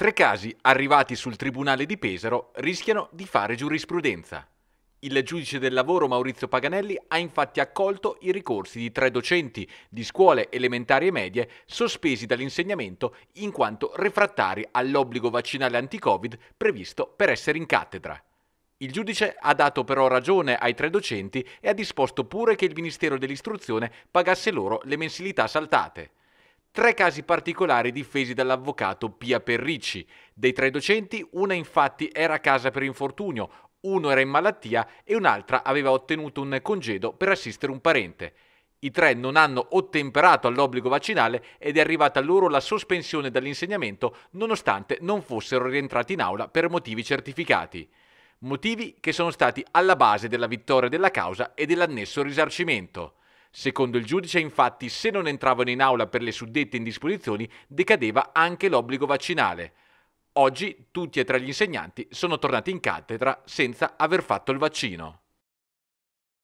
Tre casi arrivati sul Tribunale di Pesaro rischiano di fare giurisprudenza. Il giudice del lavoro Maurizio Paganelli ha infatti accolto i ricorsi di tre docenti di scuole elementari e medie sospesi dall'insegnamento in quanto refrattari all'obbligo vaccinale anti-Covid previsto per essere in cattedra. Il giudice ha dato però ragione ai tre docenti e ha disposto pure che il Ministero dell'Istruzione pagasse loro le mensilità saltate tre casi particolari difesi dall'avvocato Pia Perricci. Dei tre docenti, una infatti era a casa per infortunio, uno era in malattia e un'altra aveva ottenuto un congedo per assistere un parente. I tre non hanno ottemperato all'obbligo vaccinale ed è arrivata loro la sospensione dall'insegnamento nonostante non fossero rientrati in aula per motivi certificati. Motivi che sono stati alla base della vittoria della causa e dell'annesso risarcimento. Secondo il giudice, infatti, se non entravano in aula per le suddette indisposizioni, decadeva anche l'obbligo vaccinale. Oggi tutti e tre gli insegnanti sono tornati in cattedra senza aver fatto il vaccino.